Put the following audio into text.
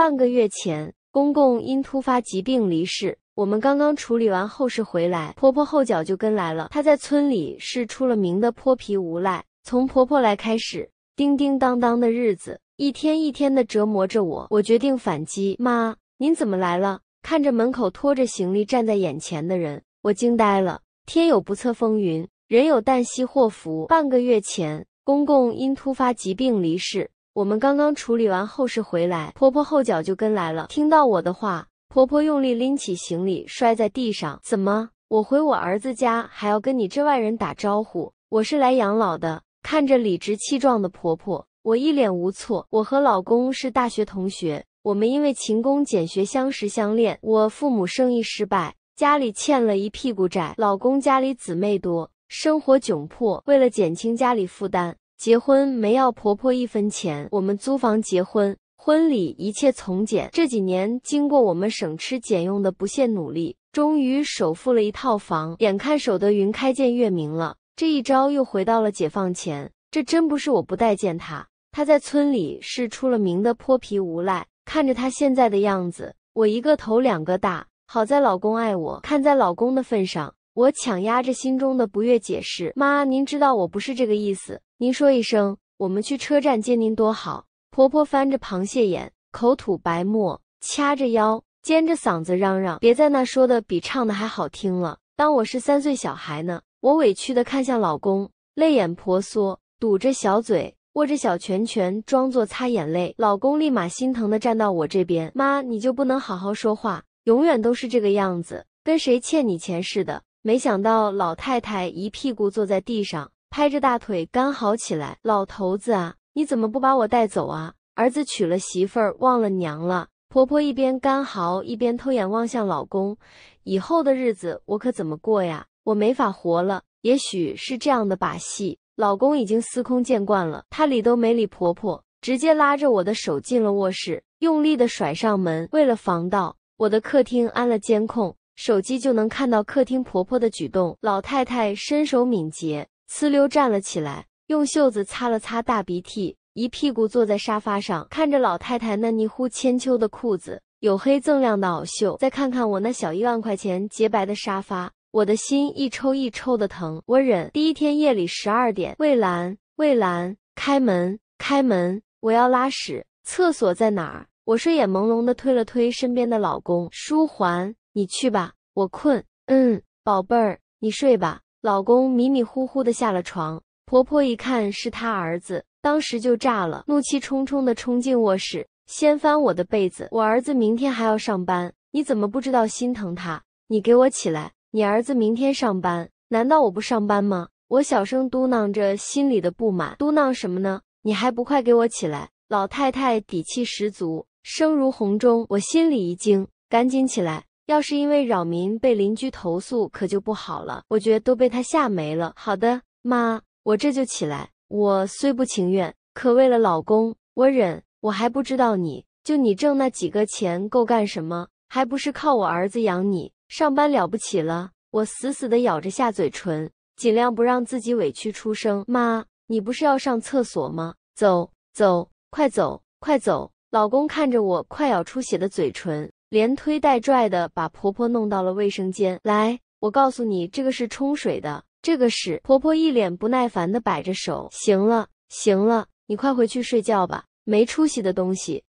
半个月前，公公因突发疾病离世。我们刚刚处理完后事回来，婆婆后脚就跟来了。她在村里是出了名的泼皮无赖。从婆婆来开始，叮叮当当的日子，一天一天的折磨着我。我决定反击。妈，您怎么来了？看着门口拖着行李站在眼前的人，我惊呆了。天有不测风云，人有旦夕祸福。半个月前，公公因突发疾病离世。我们刚刚处理完后事回来，婆婆后脚就跟来了。听到我的话，婆婆用力拎起行李摔在地上。怎么，我回我儿子家还要跟你这外人打招呼？我是来养老的。看着理直气壮的婆婆，我一脸无措。我和老公是大学同学，我们因为勤工俭学相识相恋。我父母生意失败，家里欠了一屁股债。老公家里姊妹多，生活窘迫，为了减轻家里负担。结婚没要婆婆一分钱，我们租房结婚，婚礼一切从简。这几年，经过我们省吃俭用的不懈努力，终于首付了一套房。眼看守得云开见月明了，这一招又回到了解放前。这真不是我不待见他，他在村里是出了名的泼皮无赖。看着他现在的样子，我一个头两个大。好在老公爱我，看在老公的份上。我强压着心中的不悦，解释：“妈，您知道我不是这个意思。您说一声，我们去车站接您多好。”婆婆翻着螃蟹眼，口吐白沫，掐着腰，尖着嗓子嚷嚷：“别在那说的比唱的还好听了，当我是三岁小孩呢？”我委屈的看向老公，泪眼婆娑，堵着小嘴，握着小拳拳，装作擦眼泪。老公立马心疼的站到我这边：“妈，你就不能好好说话？永远都是这个样子，跟谁欠你钱似的。”没想到老太太一屁股坐在地上，拍着大腿干嚎起来：“老头子啊，你怎么不把我带走啊？儿子娶了媳妇儿，忘了娘了。”婆婆一边干嚎，一边偷眼望向老公：“以后的日子我可怎么过呀？我没法活了。”也许是这样的把戏，老公已经司空见惯了。他理都没理婆婆，直接拉着我的手进了卧室，用力的甩上门。为了防盗，我的客厅安了监控。手机就能看到客厅婆婆的举动。老太太身手敏捷，呲溜站了起来，用袖子擦了擦大鼻涕，一屁股坐在沙发上，看着老太太那泥糊千秋的裤子，黝黑锃亮的袄袖，再看看我那小一万块钱洁白的沙发，我的心一抽一抽的疼。我忍。第一天夜里十二点，魏兰，魏兰，开门，开门，我要拉屎，厕所在哪儿？我睡眼朦胧的推了推身边的老公，舒桓。你去吧，我困。嗯，宝贝儿，你睡吧。老公迷迷糊糊的下了床，婆婆一看是他儿子，当时就炸了，怒气冲冲的冲进卧室，掀翻我的被子。我儿子明天还要上班，你怎么不知道心疼他？你给我起来！你儿子明天上班，难道我不上班吗？我小声嘟囔着心里的不满，嘟囔什么呢？你还不快给我起来！老太太底气十足，声如洪钟。我心里一惊，赶紧起来。要是因为扰民被邻居投诉，可就不好了。我觉得都被他吓没了。好的，妈，我这就起来。我虽不情愿，可为了老公，我忍。我还不知道你就你挣那几个钱够干什么？还不是靠我儿子养你。上班了不起了。我死死的咬着下嘴唇，尽量不让自己委屈出声。妈，你不是要上厕所吗？走，走，快走，快走。老公看着我快咬出血的嘴唇。连推带拽的把婆婆弄到了卫生间。来，我告诉你，这个是冲水的，这个是……婆婆一脸不耐烦的摆着手：“行了，行了，你快回去睡觉吧，没出息的东西。”